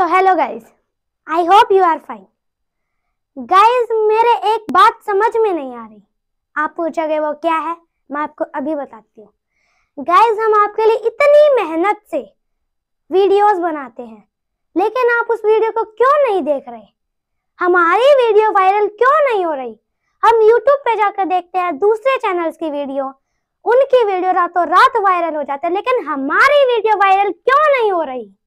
तो hello guys I hope you are fine guys मेरे एक बात समझ में नहीं आ रही आप पूछोगे वो क्या है मैं आपको अभी बताती हूँ गाइस हम आपके लिए इतनी मेहनत से वीडियोस बनाते हैं लेकिन आप उस वीडियो को क्यों नहीं देख रहे हमारी वीडियो वायरल क्यों नहीं हो रही हम यूट्यूब पे जाकर देखते हैं दूसरे चैनल्स की वीडियो उनकी वीडियो रातों रात वायरल हो जाते हैं लेकिन हमारी वीडियो वायरल क्यों नहीं हो रही